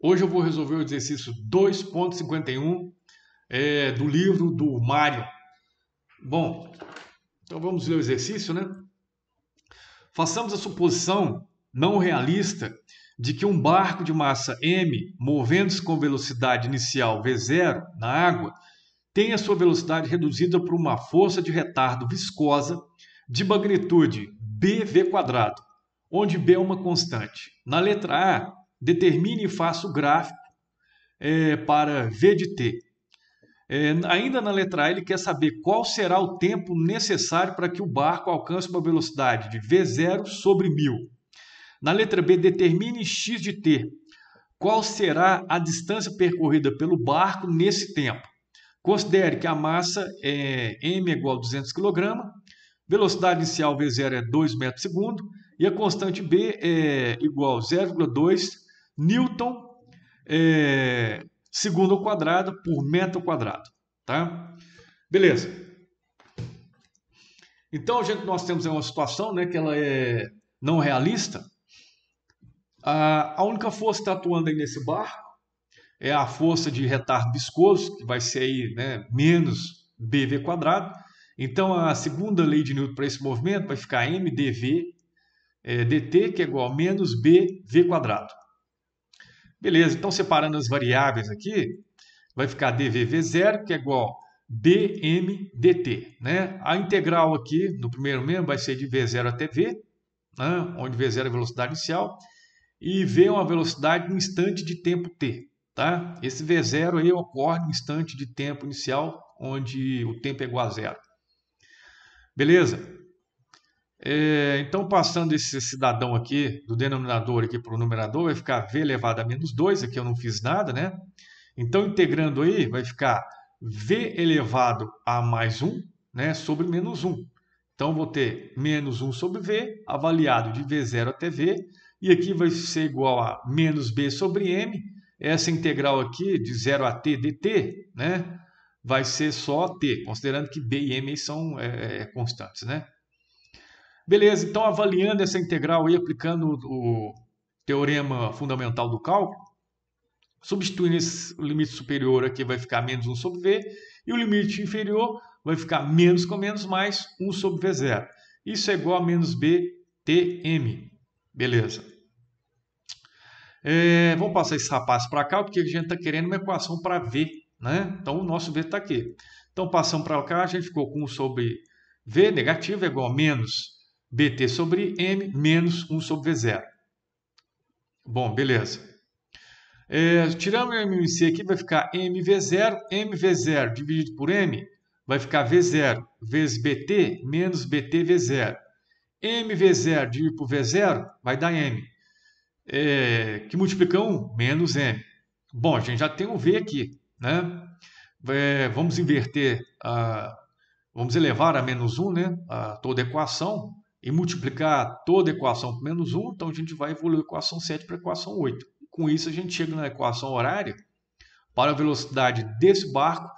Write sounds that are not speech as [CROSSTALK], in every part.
Hoje eu vou resolver o exercício 2.51 é, do livro do Mário. Bom, então vamos ler o exercício, né? Façamos a suposição não realista de que um barco de massa m, movendo-se com velocidade inicial v0 na água, tenha sua velocidade reduzida por uma força de retardo viscosa de magnitude bv², onde b é uma constante. Na letra A, determine e faça o gráfico é, para V de T. É, ainda na letra A, ele quer saber qual será o tempo necessário para que o barco alcance uma velocidade de V0 sobre 1000. Na letra B, determine x de t. Qual será a distância percorrida pelo barco nesse tempo? Considere que a massa é m igual a 200 kg, velocidade inicial v0 é 2 metros segundo e a constante b é igual a 0,2 Newton é, segundo ao quadrado por metro quadrado, tá? Beleza. Então, gente, nós temos uma situação, né, que ela é não realista. A, a única força que está atuando aí nesse barco é a força de retardo viscoso, que vai ser aí, né, menos bv quadrado. Então, a segunda lei de Newton para esse movimento vai ficar mdv é, dt, que é igual a menos bv quadrado. Beleza, então separando as variáveis aqui, vai ficar dvv0, que é igual dmdt. Né? A integral aqui, no primeiro mesmo, vai ser de v0 até v, né? onde v0 é a velocidade inicial, e v é uma velocidade no instante de tempo t. Tá? Esse v0 aí ocorre no instante de tempo inicial, onde o tempo é igual a zero. Beleza? É, então, passando esse cidadão aqui, do denominador aqui para o numerador, vai ficar V elevado a menos 2, aqui eu não fiz nada, né? Então, integrando aí, vai ficar V elevado a mais 1, né, sobre menos 1. Então, vou ter menos 1 sobre V, avaliado de V0 até V, e aqui vai ser igual a menos B sobre M, essa integral aqui, de 0 a T dt, né, vai ser só T, considerando que B e M são é, é, constantes, né? Beleza, então avaliando essa integral e aplicando o teorema fundamental do cálculo, substituindo esse limite superior aqui vai ficar menos 1 sobre V, e o limite inferior vai ficar menos com menos mais 1 sobre V0. Isso é igual a menos BTM. Beleza. É, vamos passar esse rapaz para cá, porque a gente está querendo é uma equação para V. Né? Então, o nosso V está aqui. Então, passando para cá, a gente ficou com 1 sobre V negativo é igual a menos bt sobre m menos 1 sobre v0. Bom, beleza. É, tirando o MMC aqui, vai ficar MV0. MV0 dividido por M vai ficar V0 vezes BT menos bt v 0 MV0 dividido por V0 vai dar M. É, que multiplica 1 menos M. Bom, a gente já tem um V aqui. Né? É, vamos inverter, a, vamos elevar a menos 1 né, a toda a equação e multiplicar toda a equação por menos 1, então a gente vai evoluir a equação 7 para a equação 8. Com isso, a gente chega na equação horária para a velocidade desse barco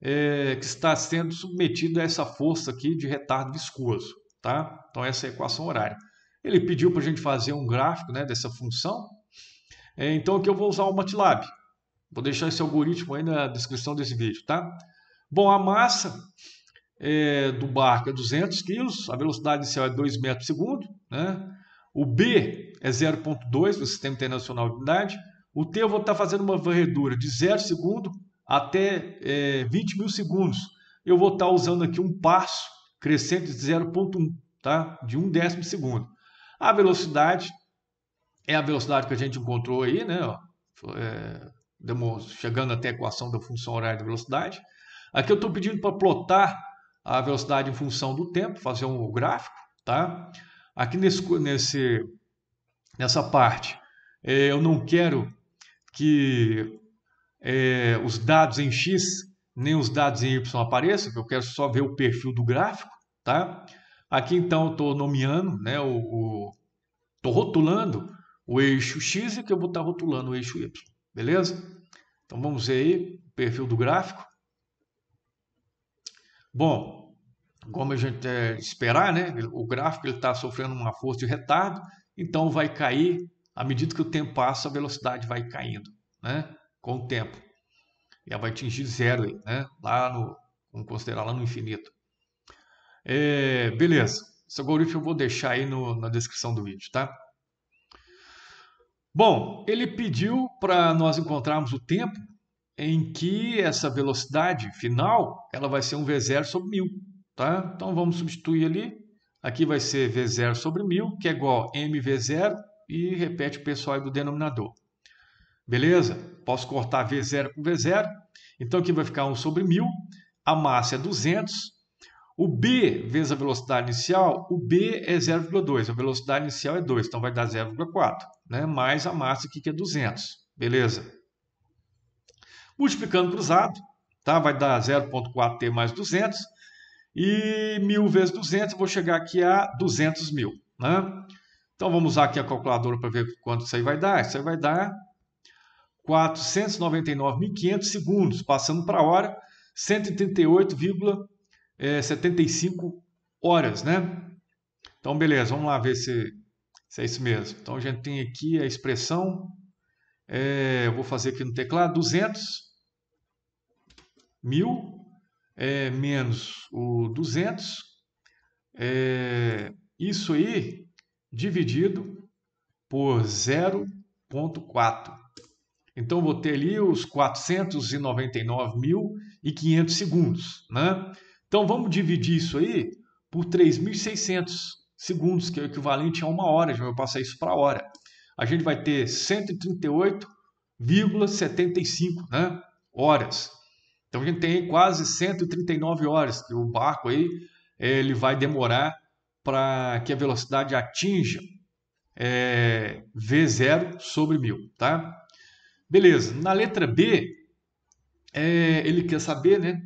é, que está sendo submetido a essa força aqui de retardo viscoso. Tá? Então, essa é a equação horária. Ele pediu para a gente fazer um gráfico né, dessa função. É, então, aqui eu vou usar o MATLAB. Vou deixar esse algoritmo aí na descrição desse vídeo. Tá? Bom, a massa é, do barco é 200 quilos, a velocidade inicial é 2 metros por segundo, né? o B é 0,2 no Sistema Internacional de Unidade, o T eu vou estar fazendo uma varredura de 0 segundo até é, 20 mil segundos. Eu vou estar usando aqui um passo crescente de 0,1, tá? de 1 um décimo segundo. A velocidade é a velocidade que a gente encontrou aí, né? é, chegando até a equação da função horária de velocidade. Aqui eu estou pedindo para plotar a velocidade em função do tempo, fazer um gráfico, tá? Aqui nesse, nesse, nessa parte, é, eu não quero que é, os dados em X nem os dados em Y apareçam, eu quero só ver o perfil do gráfico, tá? Aqui então eu estou nomeando, né, o, estou rotulando o eixo X e que eu vou estar tá rotulando o eixo Y, beleza? Então vamos ver aí o perfil do gráfico. Bom, como a gente é esperar, né? O gráfico está sofrendo uma força de retardo, então vai cair à medida que o tempo passa, a velocidade vai caindo, né? Com o tempo. E ela vai atingir zero né? Lá no, vamos considerar lá no infinito. É, beleza. Esse algoritmo eu vou deixar aí no, na descrição do vídeo, tá? Bom, ele pediu para nós encontrarmos o tempo em que essa velocidade final ela vai ser um V0 sobre 1.000. Tá? Então, vamos substituir ali. Aqui vai ser V0 sobre 1.000, que é igual a MV0, e repete o pessoal aí do denominador. Beleza? Posso cortar V0 com V0. Então, aqui vai ficar 1 sobre 1.000. A massa é 200. O B vezes a velocidade inicial, o B é 0,2. A velocidade inicial é 2, então vai dar 0,4. Né? Mais a massa aqui, que é 200. Beleza? Multiplicando cruzado, tá? vai dar 0,4t mais 200. E 1.000 vezes 200, vou chegar aqui a 200 mil. Né? Então, vamos usar aqui a calculadora para ver quanto isso aí vai dar. Isso aí vai dar 499.500 segundos, passando para a hora, 138,75 horas, né? Então, beleza, vamos lá ver se, se, é isso mesmo. Então, a gente tem aqui a expressão, é, eu vou fazer aqui no teclado, 200 mil é, menos o 200, é, isso aí dividido por 0,4. Então, vou ter ali os 499.500 segundos. Né? Então, vamos dividir isso aí por 3.600 segundos, que é o equivalente a uma hora. Já vou passar isso para hora. A gente vai ter 138,75 né, horas. Então a gente tem quase 139 horas que o barco aí ele vai demorar para que a velocidade atinja é, V0 sobre 1000, tá? Beleza, na letra B, é, ele quer saber, né,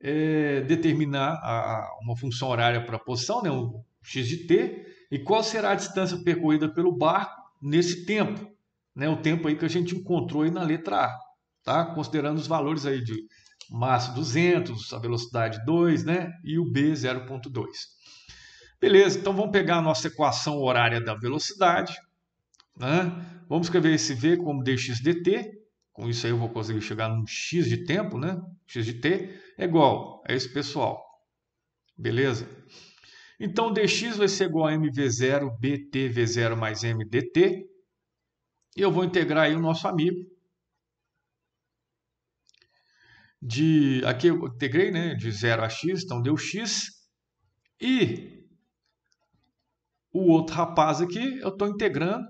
é, determinar a, uma função horária para a posição, né, o x de t, e qual será a distância percorrida pelo barco nesse tempo, né, o tempo aí que a gente encontrou aí na letra A tá? Considerando os valores aí de massa 200, a velocidade 2, né? E o B 0.2. Beleza, então vamos pegar a nossa equação horária da velocidade, né? Vamos escrever esse V como dx dt, com isso aí eu vou conseguir chegar num x de tempo, né? x de t é igual a esse pessoal, beleza? Então dx vai ser igual a mv0 btv0 mais mdt, e eu vou integrar aí o nosso amigo, de aqui eu integrei, né, de 0 a x, então deu x. E o outro rapaz aqui, eu estou integrando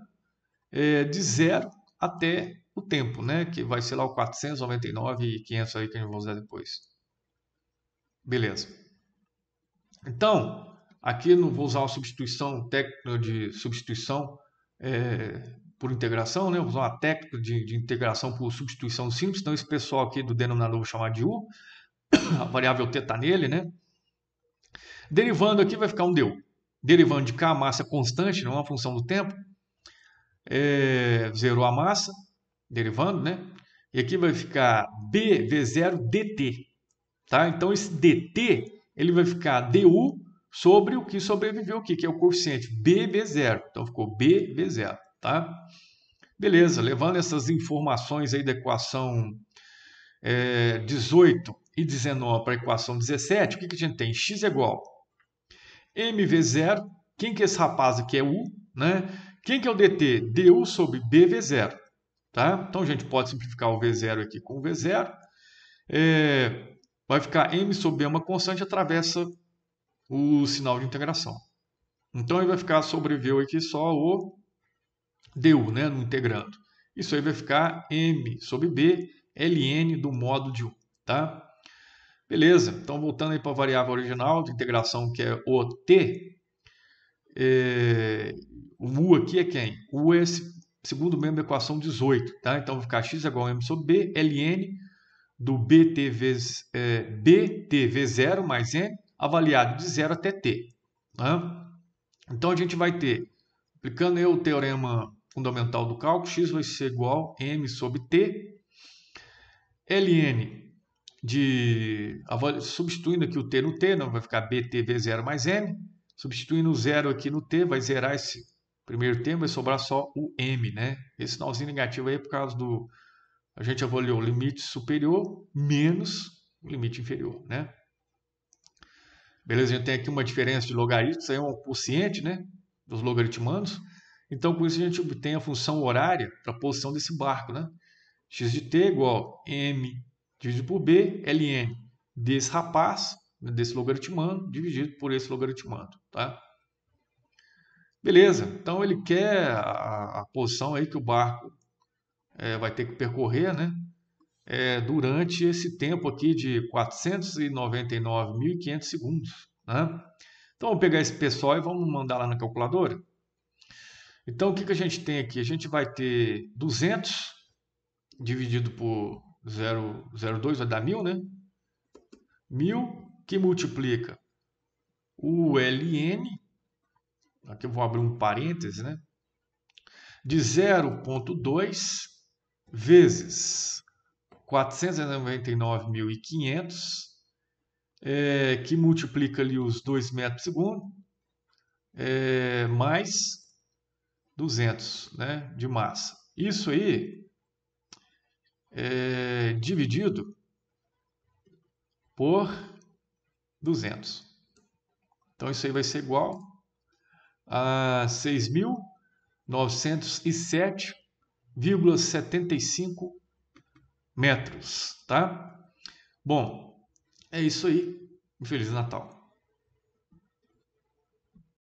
é, de zero até o tempo, né, que vai ser lá o 499 e 500 aí que a gente vai usar depois. Beleza. Então, aqui eu não vou usar uma substituição técnica de substituição é, por integração, né? usar uma técnica de, de integração por substituição simples, então esse pessoal aqui do denominador vou chamar de U, [COUGHS] a variável t está nele, né? Derivando aqui vai ficar um deu. Derivando de K, a massa constante, não é uma função do tempo, é, zerou a massa, derivando, né? E aqui vai ficar B V0 dt, tá? Então esse dt, ele vai ficar du sobre o que sobreviveu aqui, que é o coeficiente B b 0 Então ficou B b 0 tá? Beleza, levando essas informações aí da equação é, 18 e 19 para a equação 17, o que, que a gente tem? x é igual mv0, quem que é esse rapaz aqui é u, né? Quem que é o dt? du sobre bv0, tá? Então a gente pode simplificar o v0 aqui com o v0, é, vai ficar m sobre b é uma constante, atravessa o sinal de integração. Então ele vai ficar, sobreviveu aqui só o DU, né, no integrando. Isso aí vai ficar M sobre B, LN do modo de U, tá? Beleza, então voltando aí para a variável original de integração que é OT, é... o U aqui é quem? U é esse segundo membro da equação 18, tá? Então vai ficar x igual a m sobre b, ln do bt vezes, é, bt v0 mais n, avaliado de 0 até t. Tá? Então a gente vai ter Aplicando eu o teorema fundamental do cálculo, x vai ser igual a m sobre t. ln de substituindo aqui o t no t, não vai ficar bt v0 mais m. Substituindo o zero aqui no t, vai zerar esse primeiro termo, vai sobrar só o m, né? Esse sinalzinho negativo aí é por causa do a gente avaliou o limite superior menos o limite inferior, né? Beleza, a gente tem aqui uma diferença de logaritmos, aí é um quociente, né? dos logaritmanos. Então, com isso, a gente obtém a função horária para a posição desse barco. Né? x de t igual a m dividido por b, ln desse rapaz, desse logaritmano, dividido por esse logaritmano. Tá? Beleza, então ele quer a, a posição aí que o barco é, vai ter que percorrer, né? É, durante esse tempo aqui de 499.500 segundos, né? Então, vamos pegar esse pessoal e vamos mandar lá na calculadora. Então, o que, que a gente tem aqui? A gente vai ter 200 dividido por 0,02, vai dar 1.000, né? 1.000 que multiplica o LN, aqui eu vou abrir um parêntese, né? De 0,2 vezes 499.500 é, que multiplica ali os 2 metros por segundo, é, mais 200 né, de massa. Isso aí é, dividido por 200. Então, isso aí vai ser igual a 6.907,75 metros, tá? Bom, é isso aí. Um Feliz Natal.